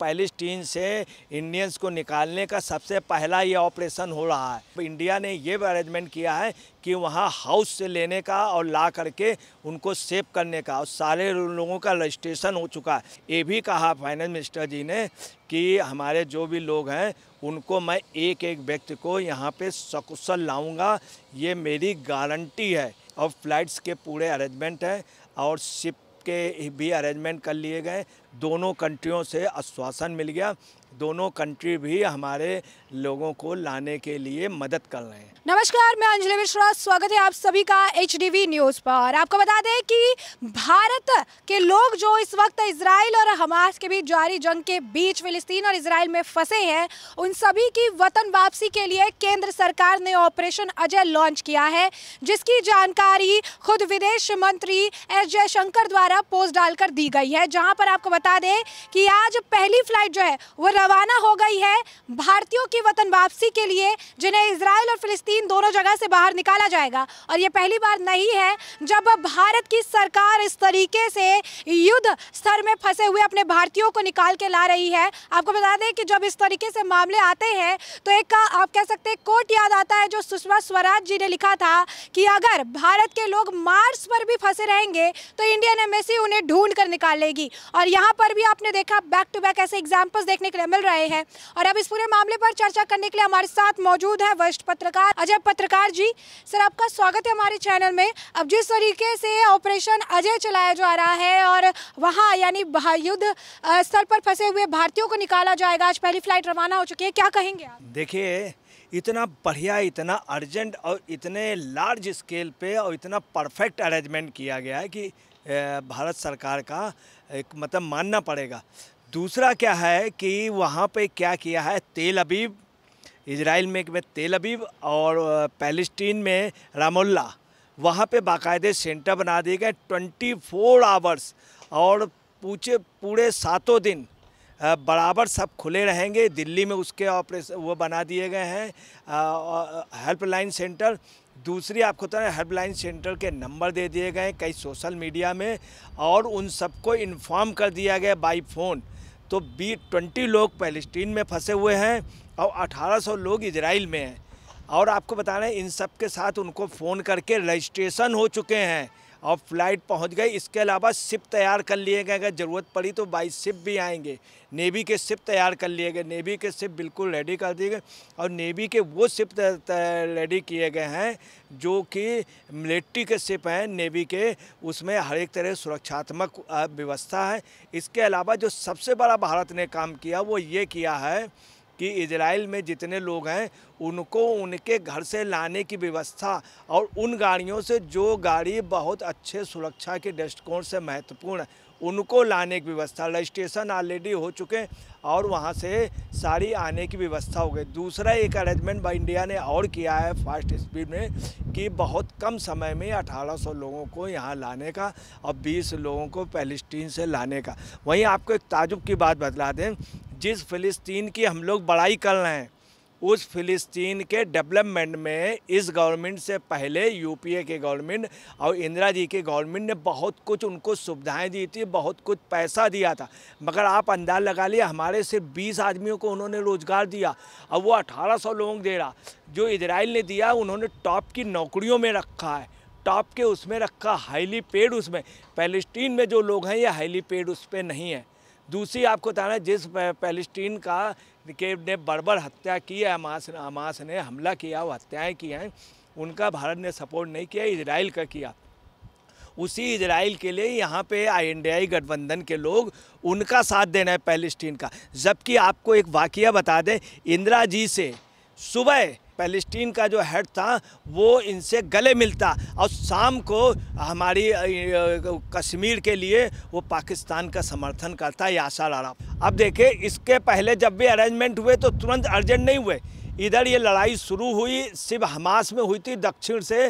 Palestine से Indians को निकालने का सबसे पहला ये ऑपरेशन हो रहा है तो इंडिया ने ये अरेंजमेंट किया है कि वहाँ हाउस से लेने का और ला करके उनको सेव करने का और सारे लोगों का रजिस्ट्रेशन हो चुका है ये भी कहा फाइनेंस मिनिस्टर जी ने कि हमारे जो भी लोग हैं उनको मैं एक एक व्यक्ति को यहाँ पे सकुशल लाऊंगा ये मेरी गारंटी है और फ्लाइट्स के पूरे अरेंजमेंट हैं और शिप के भी अरेंजमेंट कर लिए गए दोनों कंट्रियों से आश्वासन मिल गया दोनों कंट्री भी हमारे लोगों को लाने के लिए मदद कर रहे हैं नमस्कार मैं अंजलि मिश्रा स्वागत है आप सभी का एच न्यूज़ पर आपको बता दें कि भारत के लोग जो इस वक्त इसराइल और हमास के बीच जारी जंग के बीच फिलिस्तीन और इसराइल में फंसे हैं उन सभी की वतन वापसी के लिए केंद्र सरकार ने ऑपरेशन अजय लॉन्च किया है जिसकी जानकारी खुद विदेश मंत्री एस जयशंकर द्वारा पोस्ट डालकर दी गई है जहाँ पर आपको बता दें कि आज पहली फ्लाइट जो है वो रवाना हो गई है भारतीयों की वतन वापसी के लिए जिन्हें इसराइल और फिलिस्तीन दोनों जगह से बाहर निकाला जाएगा और ये पहली बार नहीं है जब भारत की सरकार इस तरीके से युद्ध स्तर में फंसे हुए अपने भारतीयों को निकाल के ला रही है आपको बता दें कि जब इस तरीके से मामले आते हैं तो एक आप कह सकते हैं कोर्ट याद आता है जो सुषमा स्वराज जी ने लिखा था कि अगर भारत के लोग मार्स पर भी फंसे रहेंगे तो इंडियन एम्बेसी उन्हें ढूंढ कर निकाल लेगी और यहाँ यहाँ पर भी आपने देखा बैक टू बैक ऐसे एग्जाम्पल्स देखने के लिए मिल रहे हैं और अब इस पूरे मामले पर चर्चा करने के लिए हमारे साथ मौजूद है वरिष्ठ पत्रकार अजय पत्रकार जी सर आपका स्वागत है हमारे चैनल में अब जिस तरीके से ऑपरेशन अजय चलाया जा रहा है और वहाँ यानी युद्ध स्थल पर फंसे हुए भारतीयों को निकाला जाएगा आज पहली फ्लाइट रवाना हो चुकी है क्या कहेंगे आप देखिए इतना बढ़िया इतना अर्जेंट और इतने लार्ज स्केल पे और इतना परफेक्ट अरेंजमेंट किया गया है कि भारत सरकार का एक मतलब मानना पड़ेगा दूसरा क्या है कि वहाँ पे क्या किया है तेल अबीब इसराइल में तेल अबीब और पैलेस्टीन में रामोल्ला वहाँ पे बाकायदे सेंटर बना दिए गए ट्वेंटी फोर आवर्स और पूछे पूरे सातों दिन बराबर सब खुले रहेंगे दिल्ली में उसके ऑपरेशन वो बना दिए गए हैं हेल्पलाइन सेंटर दूसरी आपको बता तो हेल्पलाइन सेंटर के नंबर दे दिए गए हैं कई सोशल मीडिया में और उन सबको इन्फॉर्म कर दिया गया बाई फ़ोन तो बी ट्वेंटी लोग पैलेस्टीन में फंसे हुए हैं और 1800 लोग इजराइल में हैं और आपको बता रहे हैं इन सब के साथ उनको फ़ोन करके रजिस्ट्रेशन हो चुके हैं और फ्लाइट पहुंच गई इसके अलावा सिप तैयार कर लिए गए अगर ज़रूरत पड़ी तो बाई सिप भी आएंगे नेवी के सिप तैयार कर लिए गए नेवी के सिप बिल्कुल रेडी कर दिए गए और नेवी के वो सिप रेडी किए गए हैं जो कि मिलिट्री के सिप हैं नेवी के उसमें हर एक तरह सुरक्षात्मक व्यवस्था है इसके अलावा जो सबसे बड़ा भारत ने काम किया वो ये किया है कि इसराइल में जितने लोग हैं उनको उनके घर से लाने की व्यवस्था और उन गाड़ियों से जो गाड़ी बहुत अच्छे सुरक्षा के दृष्टिकोण से महत्वपूर्ण है उनको लाने की व्यवस्था रजिस्ट्रेशन ऑलरेडी हो चुके हैं और वहाँ से सारी आने की व्यवस्था हो गई दूसरा एक अरेंजमेंट बाई इंडिया ने और किया है फास्ट स्पीड में कि बहुत कम समय में अठारह सौ लोगों को यहाँ लाने का और बीस लोगों को पैलेस्टीन से लाने का वहीं आपको एक ताजुब की बात बतला दें जिस फ़िलिस्तीन की हम लोग बड़ाई कर रहे हैं उस फिलिस्तीन के डेवलपमेंट में इस गवर्नमेंट से पहले यूपीए के गवर्नमेंट और इंदिरा जी के गवर्नमेंट ने बहुत कुछ उनको सुविधाएं दी थी बहुत कुछ पैसा दिया था मगर आप अंदाज लगा लिए हमारे सिर्फ बीस आदमियों को उन्होंने रोज़गार दिया और वो अठारह सौ लोगों को दे रहा जो इसराइल ने दिया उन्होंने टॉप की नौकरियों में रखा है टॉप के उसमें रखा हाईली पेड उसमें पैलेस्टीन में जो लोग हैं ये हाईली पेड उस पर नहीं है दूसरी आपको बताना जिस पैलेस्टीन का के ने बड़बर हत्या की है हमास हमास ने हमला किया वो हत्याएं की हैं उनका भारत ने सपोर्ट नहीं किया इसराइल का किया उसी इसराइल के लिए यहाँ पे आई गठबंधन के लोग उनका साथ देना है पैलेस्टीन का जबकि आपको एक वाक़ बता दें इंदिरा जी से सुबह पैलेस्टीन का जो हेड था वो इनसे गले मिलता और शाम को हमारी कश्मीर के लिए वो पाकिस्तान का समर्थन करता यासर अरब अब देखिए इसके पहले जब भी अरेंजमेंट हुए तो तुरंत अर्जेंट नहीं हुए इधर ये लड़ाई शुरू हुई सिर्फ हमास में हुई थी दक्षिण से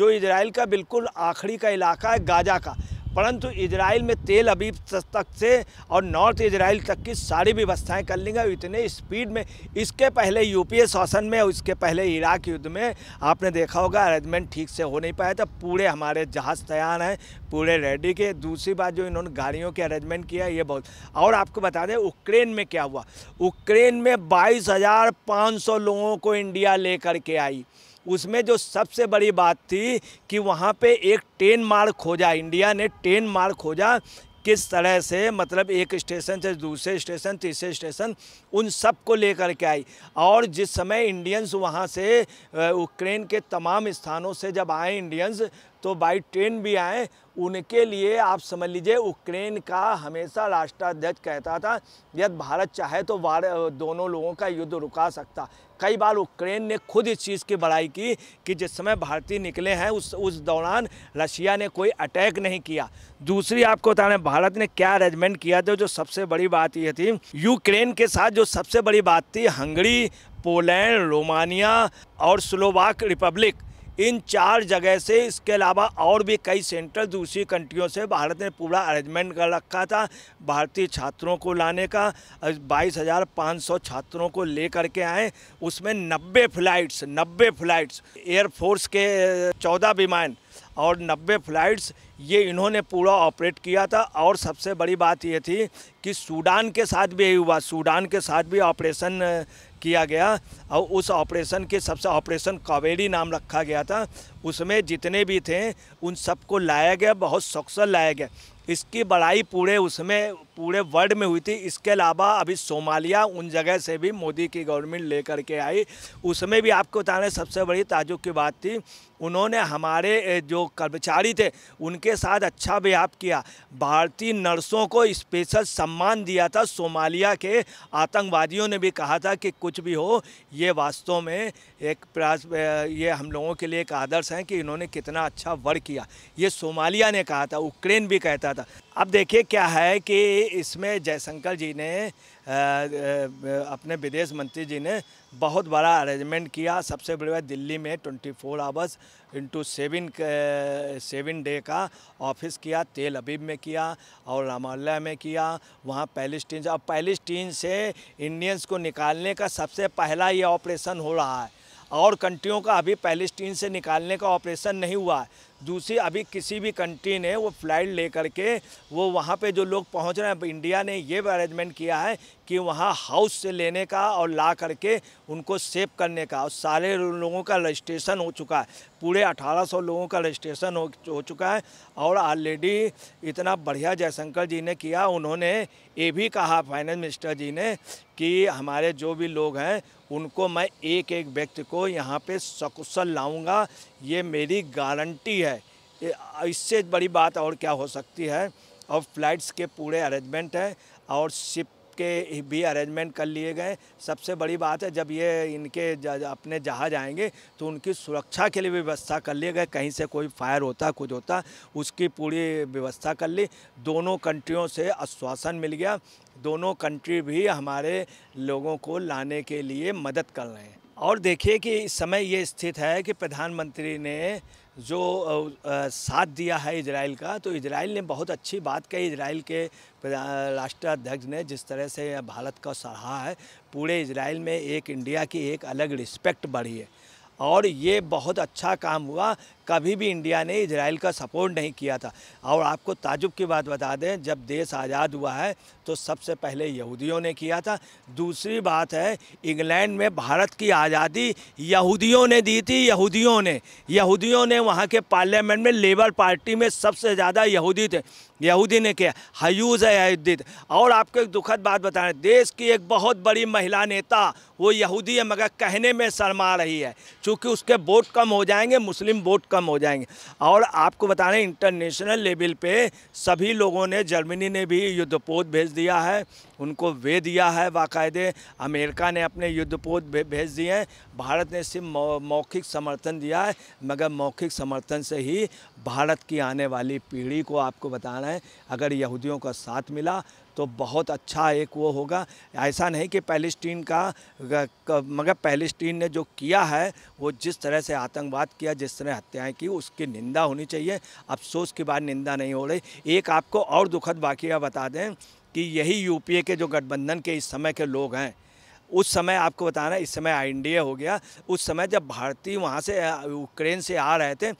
जो इसराइल का बिल्कुल आखिरी का इलाका है गाजा का परंतु इसराइल में तेल अभी तक से और नॉर्थ इसराइल तक की सारी व्यवस्थाएं कर लेंगे इतने स्पीड में इसके पहले यूपीए शासन में और इसके पहले इराक युद्ध में आपने देखा होगा अरेंजमेंट ठीक से हो नहीं पाया था पूरे हमारे जहाज़ तैयार हैं पूरे रेडी के दूसरी बात जो इन्होंने गाड़ियों के अरेंजमेंट किया ये बहुत और आपको बता दें यूक्रेन में क्या हुआ यूक्रेन में बाईस लोगों को इंडिया ले के आई उसमें जो सबसे बड़ी बात थी कि वहाँ पे एक ट्रेन मार्ग खोजा इंडिया ने ट्रेन मार्ग खोजा किस तरह से मतलब एक स्टेशन से दूसरे स्टेशन तीसरे स्टेशन उन सब को लेकर के आई और जिस समय इंडियंस वहाँ से यूक्रेन के तमाम स्थानों से जब आए इंडियंस तो बाई ट्रेन भी आए उनके लिए आप समझ लीजिए यूक्रेन का हमेशा राष्ट्राध्यक्ष कहता था यदि भारत चाहे तो दोनों लोगों का युद्ध रुका सकता कई बार यूक्रेन ने खुद इस चीज़ की बड़ाई की कि जिस समय भारतीय निकले हैं उस उस दौरान रशिया ने कोई अटैक नहीं किया दूसरी आपको बता रहे भारत ने क्या अरेंजमेंट किया था जो सबसे बड़ी बात यह थी यूक्रेन के साथ जो सबसे बड़ी बात थी हंगरी पोलैंड रोमानिया और स्लोवाक रिपब्लिक इन चार जगह से इसके अलावा और भी कई सेंटर दूसरी कंट्रियों से भारत ने पूरा अरेंजमेंट कर रखा था भारतीय छात्रों को लाने का बाईस हज़ार पाँच सौ छात्रों को ले के आए उसमें नब्बे फ्लाइट्स नब्बे फ्लाइट्स एयरफोर्स के चौदह विमान और 90 फ्लाइट्स ये इन्होंने पूरा ऑपरेट किया था और सबसे बड़ी बात ये थी कि सूडान के साथ भी यही हुआ सूडान के साथ भी ऑपरेशन किया गया और उस ऑपरेशन के सबसे ऑपरेशन कावेरी नाम रखा गया था उसमें जितने भी थे उन सबको लाया गया बहुत सक्सेस लाया गया इसकी बढ़ाई पूरे उसमें पूरे वर्ल्ड में हुई थी इसके अलावा अभी सोमालिया उन जगह से भी मोदी की गवर्नमेंट ले करके आई उसमें भी आपको बताने सबसे बड़ी ताजुब की बात थी उन्होंने हमारे जो कर्मचारी थे उनके साथ अच्छा व्याप किया भारतीय नर्सों को स्पेशल सम्मान दिया था सोमालिया के आतंकवादियों ने भी कहा था कि कुछ भी हो ये वास्तव में एक प्रयास ये हम लोगों के लिए एक आदर्श है कि इन्होंने कितना अच्छा वर्क किया ये सोमालिया ने कहा था यूक्रेन भी कहता था था अब देखिए क्या है कि इसमें जयशंकर जी ने अपने विदेश मंत्री जी ने बहुत बड़ा अरेंजमेंट किया सबसे बड़ी दिल्ली में 24 four hours into seven seven day का ऑफिस किया तेल अबीब में किया और रामाल्ला में किया वहाँ पैलेस्टीन अब पैलेस्टीन से इंडियंस को निकालने का सबसे पहला ये ऑपरेशन हो रहा है और कंट्रियों का अभी पैलेस्टीन से निकालने का ऑपरेशन नहीं हुआ है दूसरी अभी किसी भी कंट्री ने वो फ्लाइट लेकर के वो वहाँ पे जो लोग पहुँच रहे हैं इंडिया ने ये अरेंजमेंट किया है कि वहाँ हाउस से लेने का और ला करके उनको सेव करने का और सारे लोगों का रजिस्ट्रेशन हो चुका है पूरे 1800 लोगों का रजिस्ट्रेशन हो हो चुका है और ऑलरेडी इतना बढ़िया जयशंकर जी ने किया उन्होंने ये भी कहा फाइनेंस मिनिस्टर जी ने कि हमारे जो भी लोग हैं उनको मैं एक एक व्यक्ति को यहाँ पर सकुशल लाऊँगा ये मेरी गारंटी है इससे बड़ी बात और क्या हो सकती है और फ्लाइट्स के पूरे अरेंजमेंट हैं और शिप के भी अरेंजमेंट कर लिए गए सबसे बड़ी बात है जब ये इनके अपने जहाज आएंगे तो उनकी सुरक्षा के लिए व्यवस्था कर लिए गए कहीं से कोई फायर होता कुछ होता उसकी पूरी व्यवस्था कर ली दोनों कंट्रियों से आश्वासन मिल गया दोनों कंट्री भी हमारे लोगों को लाने के लिए मदद कर रहे हैं और देखिए कि इस समय ये स्थित है कि प्रधानमंत्री ने जो साथ दिया है इजराइल का तो इजराइल ने बहुत अच्छी बात कही इजराइल के राष्ट्राध्यक्ष ने जिस तरह से भारत का सराहा है पूरे इजराइल में एक इंडिया की एक अलग रिस्पेक्ट बढ़ी है और ये बहुत अच्छा काम हुआ कभी भी इंडिया ने इसराइल का सपोर्ट नहीं किया था और आपको ताजुब की बात बता दें जब देश आज़ाद हुआ है तो सबसे पहले यहूदियों ने किया था दूसरी बात है इंग्लैंड में भारत की आज़ादी यहूदियों ने दी थी यहूदियों ने यहूदियों ने वहाँ के पार्लियामेंट में लेबर पार्टी में सबसे ज़्यादा यहूदी थे यहूदी ने किया हयूज़ है और आपको एक दुखद बात बता रहे देश की एक बहुत बड़ी महिला नेता वो यहूदी है मगर कहने में शर्मा रही है चूँकि उसके वोट कम हो जाएंगे मुस्लिम वोट कम हो जाएंगे और आपको बता रहे इंटरनेशनल लेवल पे सभी लोगों ने जर्मनी ने भी युद्धपोत भेज दिया है उनको वे दिया है बाकायदे अमेरिका ने अपने युद्धपोत भेज दिए हैं भारत ने सिर्फ मौखिक समर्थन दिया है मगर मौखिक समर्थन से ही भारत की आने वाली पीढ़ी को आपको बता रहे हैं अगर यहूदियों का साथ मिला तो बहुत अच्छा एक वो होगा ऐसा नहीं कि पैलेस्टीन का मगर पैलेस्टीन ने जो किया है वो जिस तरह से आतंकवाद किया जिस तरह हत्याएं की उसकी निंदा होनी चाहिए अफसोस की बात निंदा नहीं हो रही एक आपको और दुखद बाकी बता दें कि यही यूपीए के जो गठबंधन के इस समय के लोग हैं उस समय आपको बताना इस समय आई हो गया उस समय जब भारतीय वहाँ से यूक्रेन से आ रहे थे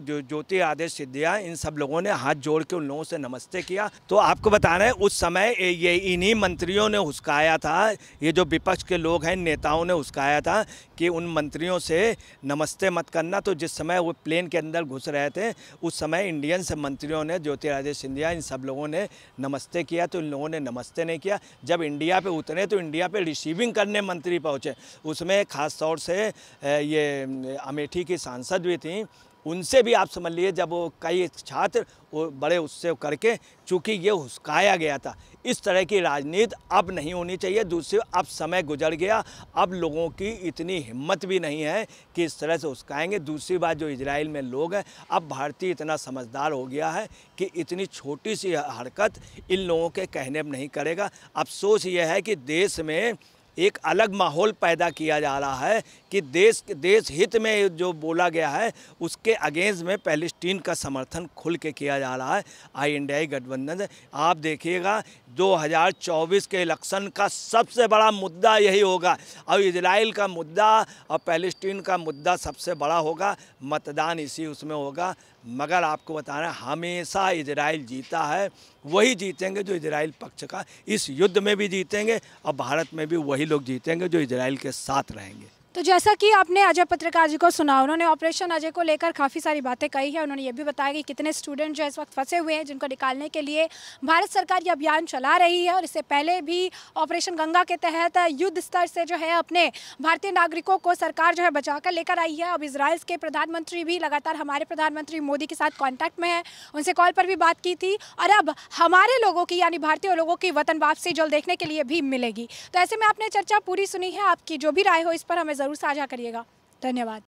तो ज्योति आदेश सिद्धिया इन सब लोगों ने हाथ जोड़ के उन लोगों से नमस्ते किया तो आपको बता रहे हैं उस समय ये इन्हीं मंत्रियों ने हुसकाया था ये जो विपक्ष के लोग हैं नेताओं ने हुसकाया था कि उन मंत्रियों से नमस्ते मत करना तो जिस समय वो प्लेन के अंदर घुस रहे थे उस समय इंडियन से मंत्रियों ने ज्योतिरादित्य सिंधिया इन सब लोगों ने नमस्ते किया तो इन लोगों ने नमस्ते नहीं किया जब इंडिया पे उतरे तो इंडिया पे रिसीविंग करने मंत्री पहुँचे उसमें ख़ास तौर से ये अमेठी की सांसद भी थी उनसे भी आप समझ लीजिए जब वो कई छात्र वो बड़े उससे करके चूँकि ये हुसकाया गया था इस तरह की राजनीति अब नहीं होनी चाहिए दूसरी अब समय गुजर गया अब लोगों की इतनी हिम्मत भी नहीं है कि इस तरह से हुस्काएंगे दूसरी बात जो इजराइल में लोग हैं अब भारतीय इतना समझदार हो गया है कि इतनी छोटी सी हरकत इन लोगों के कहने में नहीं करेगा अफसोस ये है कि देश में एक अलग माहौल पैदा किया जा रहा है कि देश देश हित में जो बोला गया है उसके अगेंस्ट में पैलेस्टीन का समर्थन खुल के किया जा रहा है आई आई गठबंधन आप देखिएगा 2024 के इलेक्शन का सबसे बड़ा मुद्दा यही होगा और इजराइल का मुद्दा और पैलेस्टीन का मुद्दा सबसे बड़ा होगा मतदान इसी उसमें होगा मगर आपको बताना हमेशा इजराइल जीता है वही जीतेंगे जो इजराइल पक्ष का इस युद्ध में भी जीतेंगे और भारत में भी वही लोग जीतेंगे जो इजराइल के साथ रहेंगे तो जैसा कि आपने अजय पत्रकार जी को सुना उन्होंने ऑपरेशन अजय को लेकर काफ़ी सारी बातें कही है उन्होंने ये भी बताया कि कितने स्टूडेंट जो इस वक्त फंसे हुए हैं जिनको निकालने के लिए भारत सरकार ये अभियान चला रही है और इससे पहले भी ऑपरेशन गंगा के तहत युद्ध स्तर से जो है अपने भारतीय नागरिकों को सरकार जो है बचा कर लेकर आई है अब इसराइल के प्रधानमंत्री भी लगातार हमारे प्रधानमंत्री मोदी के साथ कॉन्टैक्ट में है उनसे कॉल पर भी बात की थी और अब हमारे लोगों की यानी भारतीय लोगों की वतन वापसी जल्द देखने के लिए भी मिलेगी तो ऐसे में आपने चर्चा पूरी सुनी है आपकी जो भी राय हो इस पर हमें ज़रूर साझा करिएगा धन्यवाद